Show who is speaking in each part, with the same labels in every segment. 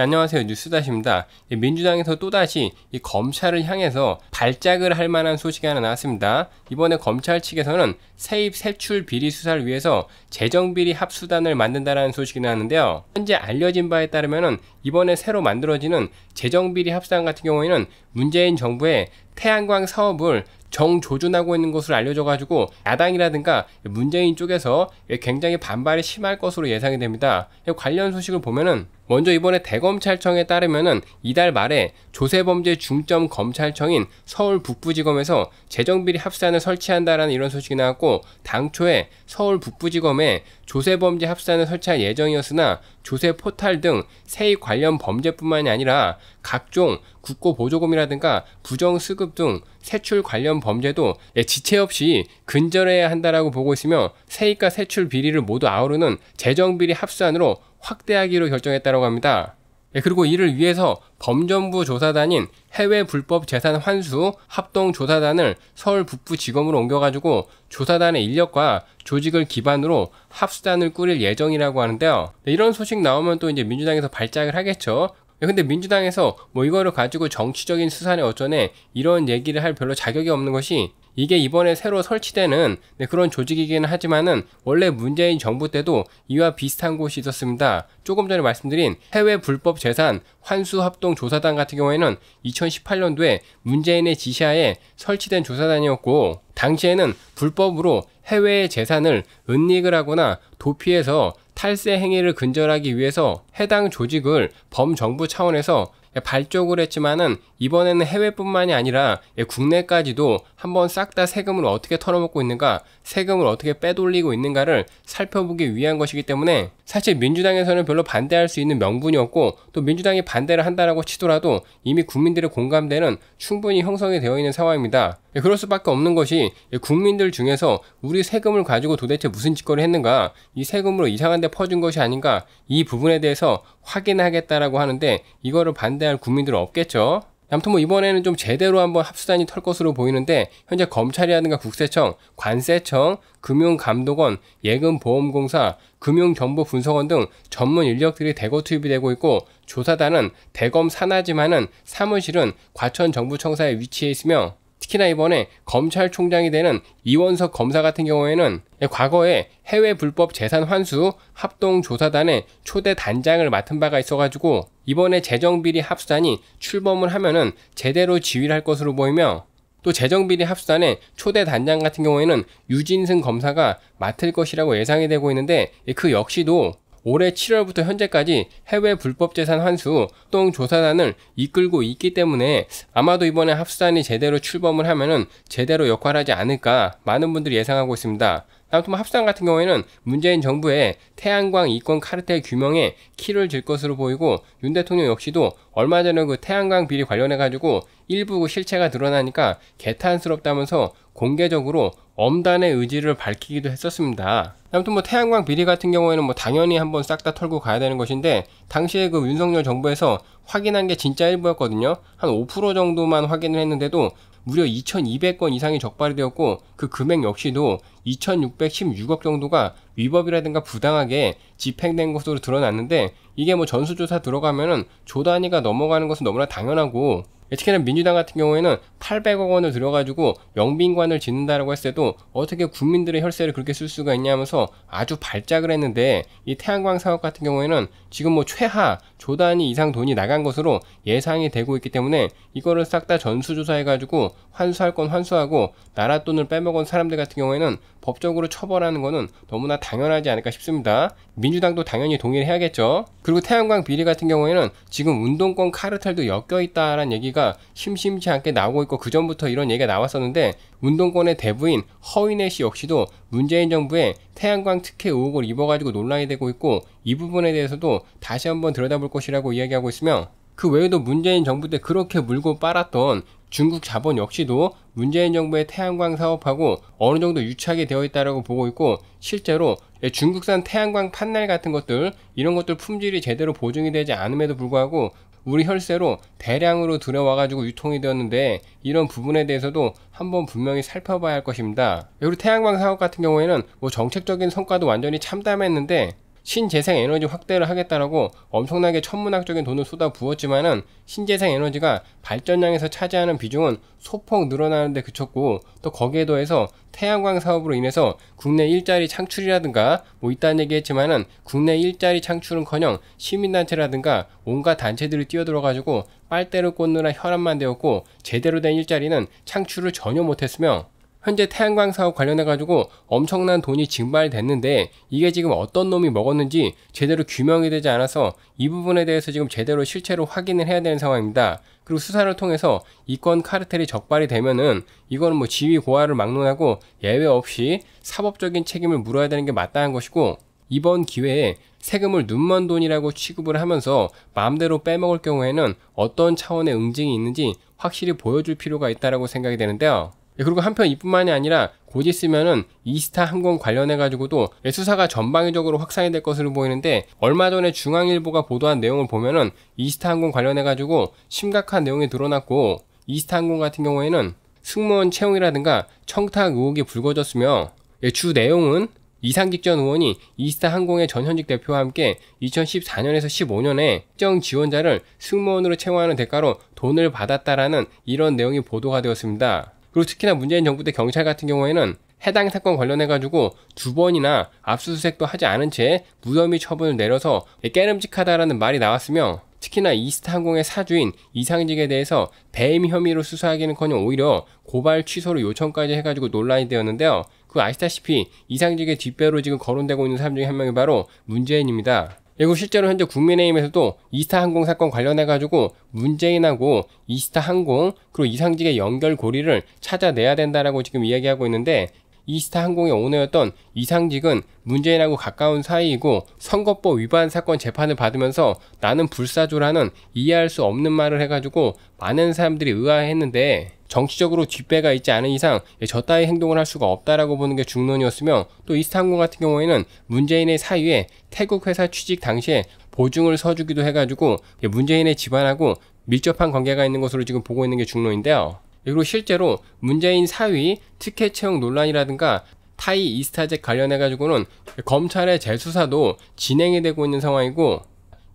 Speaker 1: 네, 안녕하세요. 뉴스다시입니다. 예, 민주당에서 또다시 이 검찰을 향해서 발작을 할 만한 소식이 하나 나왔습니다. 이번에 검찰 측에서는 세입 세출 비리 수사를 위해서 재정 비리 합수단을 만든다라는 소식이 나왔는데요. 현재 알려진 바에 따르면 이번에 새로 만들어지는 재정 비리 합수단 같은 경우에는 문재인 정부의 태양광 사업을 정조준하고 있는 것으로 알려져가지고 야당이라든가 문재인 쪽에서 굉장히 반발이 심할 것으로 예상이 됩니다. 예, 관련 소식을 보면은 먼저 이번에 대검찰청에 따르면은 이달 말에 조세범죄 중점 검찰청인 서울 북부지검에서 재정비리 합산을 설치한다라는 이런 소식이 나왔고 당초에 서울 북부지검에 조세범죄 합산을 설치할 예정이었으나 조세 포탈 등세입 관련 범죄뿐만이 아니라 각종 국고 보조금이라든가 부정 수급 등 세출 관련 범죄도 예, 지체 없이 근절해야 한다라고 보고 있으며 세입과 세출 비리를 모두 아우르는 재정 비리 합산으로 확대하기로 결정했다고 합니다. 예, 그리고 이를 위해서 범정부 조사단인 해외 불법 재산 환수 합동 조사단을 서울 북부 지검으로 옮겨가지고 조사단의 인력과 조직을 기반으로 합수단을 꾸릴 예정이라고 하는데요. 네, 이런 소식 나오면 또 이제 민주당에서 발작을 하겠죠. 예, 근데 민주당에서 뭐 이거를 가지고 정치적인 수사에 어쩌네 이런 얘기를 할 별로 자격이 없는 것이 이게 이번에 새로 설치되는 네, 그런 조직이긴 하지만은 원래 문재인 정부 때도 이와 비슷한 곳이 있었습니다. 조금 전에 말씀드린 해외 불법 재산 환수합동조사단 같은 경우에는 2018년도에 문재인의 지시하에 설치된 조사단이었고 당시에는 불법으로 해외의 재산을 은닉을 하거나 도피해서 탈세 행위를 근절하기 위해서 해당 조직을 범정부 차원에서 예, 발족을 했지만은 이번에는 해외뿐만이 아니라 예, 국내까지도 한번 싹 다 세금을 어떻게 털어먹고 있는가, 세금을 어떻게 빼돌리고 있는가를 살펴보기 위한 것이기 때문에 사실 민주당에서는 별로 반대할 수 있는 명분이 없고 또 민주당이 반대를 한다라고 치더라도 이미 국민들의 공감대는 충분히 형성이 되어 있는 상황입니다. 예, 그럴 수밖에 없는 것이 국민들 중에서 우리 세금을 가지고 도대체 무슨 짓거리 했는가 이 세금으로 이상한 데 퍼준 것이 아닌가 이 부분에 대해서 확인하겠다라고 하는데 이거를 반대할 국민들은 없겠죠 아무튼 뭐 이번에는 좀 제대로 한번 합수단이 털 것으로 보이는데 현재 검찰이라든가 국세청, 관세청, 금융감독원, 예금보험공사, 금융정보분석원 등 전문 인력들이 대거 투입이 되고 있고 조사단은 대검 산하지만은 사무실은 과천정부청사에 위치해 있으며 특히나 이번에 검찰총장이 되는 이원석 검사 같은 경우에는 과거에 해외 불법 재산 환수 합동조사단의 초대 단장을 맡은 바가 있어가지고 이번에 재정비리 합수단이 출범을 하면은 제대로 지휘를 할 것으로 보이며 또 재정비리 합수단의 초대 단장 같은 경우에는 유진승 검사가 맡을 것이라고 예상이 되고 있는데 그 역시도 올해 7월부터 현재까지 해외 불법 재산 환수 또는 조사단을 이끌고 있기 때문에 아마도 이번에 합수단이 제대로 출범을 하면은 제대로 역할하지 않을까 많은 분들이 예상하고 있습니다. 아무튼 뭐 합수단 같은 경우에는 문재인 정부의 태양광 이권 카르텔 규명에 키를 질 것으로 보이고 윤 대통령 역시도 얼마 전에 그 태양광 비리 관련해 가지고 일부 그 실체가 드러나니까 개탄스럽다면서 공개적으로 엄단의 의지를 밝히기도 했었습니다. 아무튼 뭐 태양광 비리 같은 경우에는 뭐 당연히 한번 싹 다 털고 가야 되는 것인데 당시에 그 윤석열 정부에서 확인한 게 진짜 일부였거든요. 한 5% 정도만 확인을 했는데도 무려 2,200건 이상이 적발이 되었고 그 금액 역시도 2,616억 정도가 위법이라든가 부당하게 집행된 것으로 드러났는데 이게 뭐 전수조사 들어가면은 조 단위가 넘어가는 것은 너무나 당연하고 특히나 민주당 같은 경우에는 800억 원을 들여가지고 영빈관을 짓는다라고 했을 때도 어떻게 국민들의 혈세를 그렇게 쓸 수가 있냐면서 하 아주 발작을 했는데 이 태양광 사업 같은 경우에는 지금 뭐 최하 조단위 이상 돈이 나간 것으로 예상이 되고 있기 때문에 이거를 싹 다 전수조사해가지고 환수할 건 환수하고 나라 돈을 빼먹은 사람들 같은 경우에는 법적으로 처벌하는 것은 너무나 당연하지 않을까 싶습니다. 민 민주당도 당연히 동의를 해야겠죠. 그리고 태양광 비리 같은 경우에는 지금 운동권 카르텔도 엮여 있다라는 얘기가 심심치 않게 나오고 있고 그 전부터 이런 얘기가 나왔었는데 운동권의 대부인 허위혜씨 역시도 문재인 정부의 태양광 특혜 의혹을 입어가지고 논란이 되고 있고 이 부분에 대해서도 다시 한번 들여다볼 것이라고 이야기하고 있으며 그 외에도 문재인 정부 때 그렇게 물고 빨았던 중국 자본 역시도 문재인 정부의 태양광 사업하고 어느 정도 유착이 되어 있다라고 보고 있고 실제로 예, 중국산 태양광 판넬 같은 것들 이런 것들 품질이 제대로 보증이 되지 않음에도 불구하고 우리 혈세로 대량으로 들어와가지고 유통이 되었는데 이런 부분에 대해서도 한번 분명히 살펴봐야 할 것입니다. 그리고 태양광 사업 같은 경우에는 뭐 정책적인 성과도 완전히 참담했는데 신재생 에너지 확대를 하겠다라고 엄청나게 천문학적인 돈을 쏟아 부었지만은 신재생 에너지가 발전량에서 차지하는 비중은 소폭 늘어나는데 그쳤고 또 거기에 더해서 태양광 사업으로 인해서 국내 일자리 창출이라든가 뭐 이딴 얘기 했지만은 국내 일자리 창출은커녕 시민단체라든가 온갖 단체들이 뛰어들어가지고 빨대를 꽂느라 혈압만 되었고 제대로 된 일자리는 창출을 전혀 못했으며 현재 태양광 사업 관련해 가지고 엄청난 돈이 증발됐는데 이게 지금 어떤 놈이 먹었는지 제대로 규명이 되지 않아서 이 부분에 대해서 지금 제대로 실체로 확인을 해야 되는 상황입니다. 그리고 수사를 통해서 이권 카르텔이 적발이 되면은 이거는 뭐 지위 고하를 막론하고 예외 없이 사법적인 책임을 물어야 되는 게 마땅한 것이고 이번 기회에 세금을 눈먼 돈이라고 취급을 하면서 마음대로 빼먹을 경우에는 어떤 차원의 응징이 있는지 확실히 보여줄 필요가 있다라고 생각이 되는데요. 예, 그리고 한편 이뿐만이 아니라 곧 있으면은 이스타 항공 관련해 가지고도 예, 수사가 전방위적으로 확산이 될 것으로 보이는데 얼마 전에 중앙일보가 보도한 내용을 보면은 이스타 항공 관련해 가지고 심각한 내용이 드러났고 이스타 항공 같은 경우에는 승무원 채용이라든가 청탁 의혹이 불거졌으며 예, 주 내용은 이상직 전 의원이 이스타 항공의 전 현직 대표와 함께 2014년에서 15년에 특정 지원자를 승무원으로 채용하는 대가로 돈을 받았다라는 이런 내용이 보도가 되었습니다. 그리고 특히나 문재인 정부 때 경찰 같은 경우에는 해당 사건 관련해가지고 두 번이나 압수수색도 하지 않은 채 무혐의 처분을 내려서 깨름직하다라는 말이 나왔으며 특히나 이스타항공의 사주인 이상직에 대해서 배임 혐의로 수사하기는커녕 오히려 고발 취소를 요청까지 해가지고 논란이 되었는데요. 그 아시다시피 이상직의 뒷배로 지금 거론되고 있는 사람 중에 한 명이 바로 문재인입니다. 그리고 실제로 현재 국민의힘에서도 이스타항공 사건 관련해가지고 문재인하고 이스타항공 그리고 이상직의 연결고리를 찾아내야 된다라고 지금 이야기하고 있는데 이스타항공의 오너였던 이상직은 문재인하고 가까운 사이이고 선거법 위반 사건 재판을 받으면서 나는 불사조라는 이해할 수 없는 말을 해가지고 많은 사람들이 의아했는데 정치적으로 뒷배가 있지 않은 이상 예, 저 따위 행동을 할 수가 없다라고 보는 게 중론이었으며 또 이스타항공 같은 경우에는 문재인의 사위에 태국 회사 취직 당시에 보증을 서주기도 해가지고 예, 문재인의 집안하고 밀접한 관계가 있는 것으로 지금 보고 있는 게 중론인데요. 그리고 실제로 문재인 사위 특혜 채용 논란이라든가 타이 이스타잭 관련해가지고는 검찰의 재수사도 진행이 되고 있는 상황이고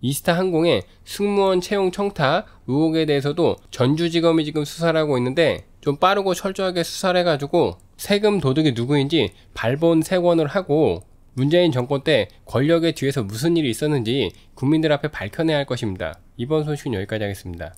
Speaker 1: 이스타 항공의 승무원 채용 청탁 의혹에 대해서도 전주지검이 지금 수사를 하고 있는데 좀 빠르고 철저하게 수사를 해가지고 세금 도둑이 누구인지 발본 세원을 하고 문재인 정권 때 권력의 뒤에서 무슨 일이 있었는지 국민들 앞에 밝혀내야 할 것입니다. 이번 소식은 여기까지 하겠습니다.